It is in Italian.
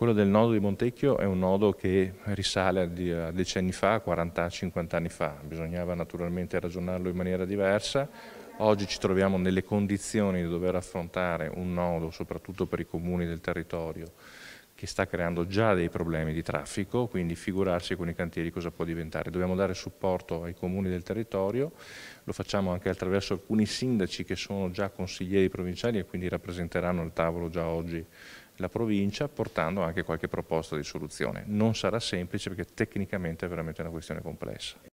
Quello del nodo di Montecchio è un nodo che risale a decenni fa, 40-50 anni fa, bisognava naturalmente ragionarlo in maniera diversa. Oggi ci troviamo nelle condizioni di dover affrontare un nodo, soprattutto per i comuni del territorio, che sta creando già dei problemi di traffico, quindi figurarsi con i cantieri cosa può diventare. Dobbiamo dare supporto ai comuni del territorio, lo facciamo anche attraverso alcuni sindaci che sono già consiglieri provinciali e quindi rappresenteranno il tavolo già oggi la provincia portando anche qualche proposta di soluzione. Non sarà semplice perché tecnicamente è veramente una questione complessa.